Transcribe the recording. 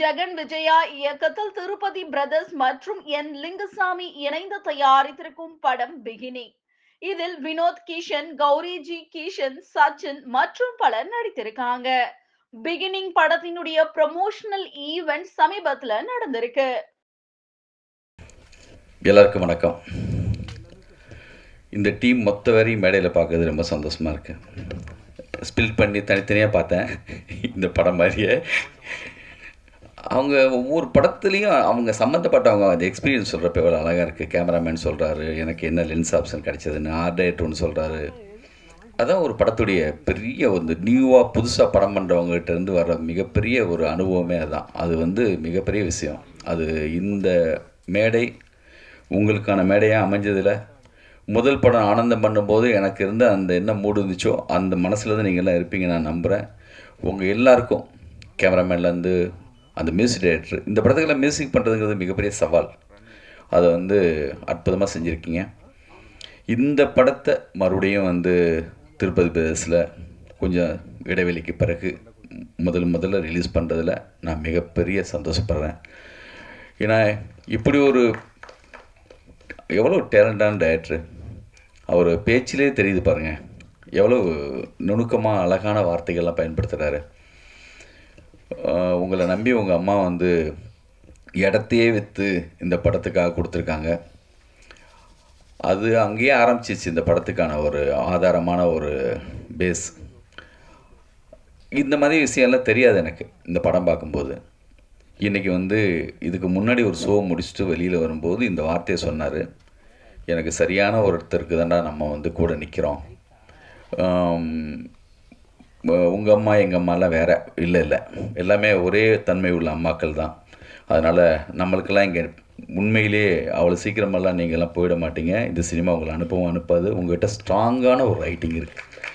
ஜெகன் விஜயா இயக்கத்தில் திருப்பதி பிரதர்ஸ் மற்றும் என் லிங்கசாமி இணைந்து தயாரித்திருக்கும் படம் பிகினி இதில் வினோத் கிஷன் கௌரிஜி கிஷன் சச்சின் மற்றும் பலர் நடித்திருக்காங்க பிகினிங் படத்தினுடைய ப்ரமோஷனல் ஈவெண்ட் சமீபத்துல நடந்திருக்கு எல்லாருக்கும் வணக்கம் இந்த டீம் மொத்த வரையும் மேடையில் பார்க்கறது ரொம்ப சந்தோஷமா இருக்கு ஸ்பில் பண்ணி தனித்தனியாக பார்த்தேன் இந்த படம் மாதிரியே அவங்க ஒவ்வொரு படத்துலேயும் அவங்க சம்மந்தப்பட்டவங்க அது எக்ஸ்பீரியன்ஸ் சொல்கிறப்ப எவ்வளோ அழகாக இருக்குது கேமராமேன் சொல்கிறாரு எனக்கு என்ன லென்ஸ் ஆப்ஷன் கிடைச்சதுன்னு ஆர்ட் சொல்கிறாரு அதான் ஒரு படத்துடைய பெரிய வந்து நியூவாக புதுசாக படம் பண்ணுறவங்ககிட்டேருந்து வர மிகப்பெரிய ஒரு அனுபவமே அதுதான் அது வந்து மிகப்பெரிய விஷயம் அது இந்த மேடை உங்களுக்கான மேடையாக அமைஞ்சதில் முதல் படம் ஆனந்தம் பண்ணும்போது எனக்கு இருந்த அந்த என்ன மூடு இருந்துச்சோ அந்த மனசில் தான் நீங்கள்லாம் இருப்பீங்க நான் நம்புகிறேன் உங்கள் எல்லாருக்கும் கேமராமேன்லேருந்து அந்த மியூசிக் டைரக்டர் இந்த படத்துக்கெல்லாம் மியூசிக் பண்ணுறதுங்கிறது மிகப்பெரிய சவால் அதை வந்து அற்புதமாக செஞ்சுருக்கீங்க இந்த படத்தை மறுபடியும் வந்து திருப்பதி பிரதேசில் கொஞ்சம் இடைவெளிக்கு பிறகு முதல் முதல்ல ரிலீஸ் பண்ணுறதில் நான் மிகப்பெரிய சந்தோஷப்படுறேன் ஏன்னா இப்படி ஒரு எவ்வளோ டேலண்டான டைரக்டர் அவர் பேச்சிலே தெரியுது பாருங்கள் எவ்வளோ நுணுக்கமாக அழகான வார்த்தைகள்லாம் பயன்படுத்துகிறாரு உங்களை நம்பி உங்கள் அம்மா வந்து இடத்தையே விற்று இந்த படத்துக்காக கொடுத்துருக்காங்க அது அங்கேயே ஆரம்பிச்சிச்சு இந்த படத்துக்கான ஒரு ஆதாரமான ஒரு பேஸ் இந்த மாதிரி விஷயம்லாம் தெரியாது எனக்கு இந்த படம் பார்க்கும்போது இன்றைக்கி வந்து இதுக்கு முன்னாடி ஒரு ஷோ முடிச்சுட்டு வெளியில் வரும்போது இந்த வார்த்தையை சொன்னார் எனக்கு சரியான ஒருத்தருக்கு தான்டா நம்ம வந்து கூட நிற்கிறோம் உங்கள் அம்மா எங்கள் அம்மாலாம் வேறு இல்லை இல்லை எல்லாமே ஒரே தன்மை உள்ள அம்மாக்கள் தான் அதனால் நம்மளுக்கெல்லாம் இங்கே உண்மையிலே அவ்வளோ சீக்கிரமெல்லாம் நீங்கள்லாம் போயிட மாட்டீங்க இந்த சினிமா உங்களை அனுப்பவும் அனுப்பாது உங்கள்கிட்ட ஸ்ட்ராங்கான ஒரு ரைட்டிங் இருக்குது